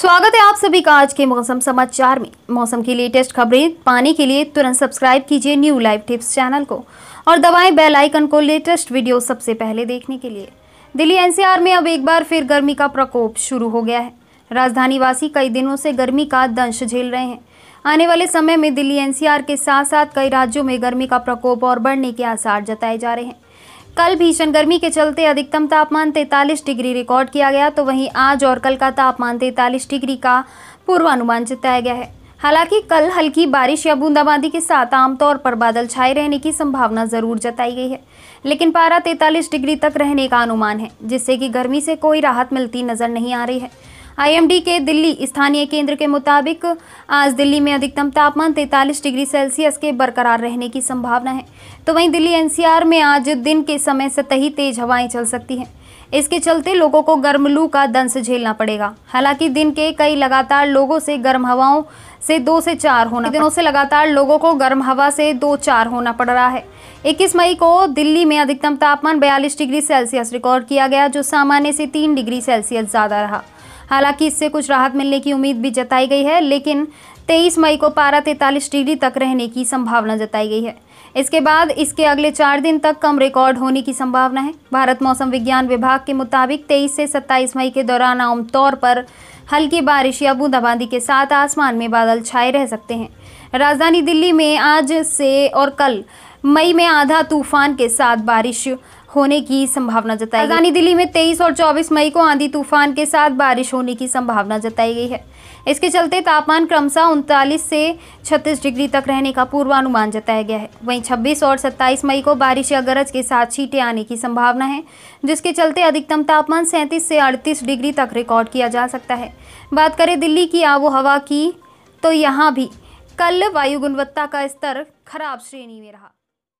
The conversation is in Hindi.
स्वागत है आप सभी का आज के मौसम समाचार में मौसम की लेटेस्ट खबरें पाने के लिए तुरंत सब्सक्राइब कीजिए न्यू लाइव टिप्स चैनल को और दबाएं बेल आइकन को लेटेस्ट वीडियो सबसे पहले देखने के लिए दिल्ली एनसीआर में अब एक बार फिर गर्मी का प्रकोप शुरू हो गया है राजधानी वासी कई दिनों से गर्मी का दंश झेल रहे हैं आने वाले समय में दिल्ली एनसीआर के साथ साथ कई राज्यों में गर्मी का प्रकोप और बढ़ने के आसार जताए जा रहे हैं कल भीषण गर्मी के चलते अधिकतम तापमान 43 डिग्री रिकॉर्ड किया गया तो वहीं आज और कल का तापमान 43 डिग्री का पूर्वानुमान जताया गया है हालांकि कल हल्की बारिश या बूंदाबांदी के साथ आमतौर पर बादल छाए रहने की संभावना जरूर जताई गई है लेकिन पारा 43 डिग्री तक रहने का अनुमान है जिससे कि गर्मी से कोई राहत मिलती नजर नहीं आ रही है आईएमडी के दिल्ली स्थानीय केंद्र के मुताबिक आज दिल्ली में अधिकतम तापमान तैंतालीस डिग्री सेल्सियस के बरकरार रहने की संभावना है तो वहीं दिल्ली एनसीआर में आज दिन के समय सतही तेज हवाएं चल सकती हैं इसके चलते लोगों को गर्म लू का दंश झेलना पड़ेगा हालांकि दिन के कई लगातार लोगों से गर्म हवाओं से दो से चार होना दिनों से लगातार लोगों को गर्म हवा से दो चार होना पड़ रहा है 21 मई को दिल्ली में अधिकतम तापमान 42 डिग्री सेल्सियस रिकॉर्ड किया गया जो सामान्य से 3 डिग्री सेल्सियस ज़्यादा रहा हालांकि इससे कुछ राहत मिलने की उम्मीद भी जताई गई है लेकिन 23 मई को पारा तैंतालीस डिग्री तक रहने की संभावना जताई गई है इसके बाद इसके अगले चार दिन तक कम रिकॉर्ड होने की संभावना है भारत मौसम विज्ञान विभाग के मुताबिक 23 से 27 मई के दौरान आमतौर पर हल्की बारिश या बूंदाबांदी के साथ आसमान में बादल छाए रह सकते हैं राजधानी दिल्ली में आज से और कल मई में आधा तूफान के साथ बारिश होने की संभावना जताई राजधानी दिल्ली में 23 और 24 मई को आंधी तूफान के साथ बारिश होने की संभावना जताई गई है इसके चलते तापमान क्रमशः उनतालीस से 36 डिग्री तक रहने का पूर्वानुमान जताया गया है वहीं 26 और 27 मई को बारिश या गरज के साथ छींटे आने की संभावना है जिसके चलते अधिकतम तापमान सैंतीस से अड़तीस डिग्री तक रिकॉर्ड किया जा सकता है बात करें दिल्ली की आबो हवा की तो यहाँ भी कल वायु गुणवत्ता का स्तर खराब श्रेणी में रहा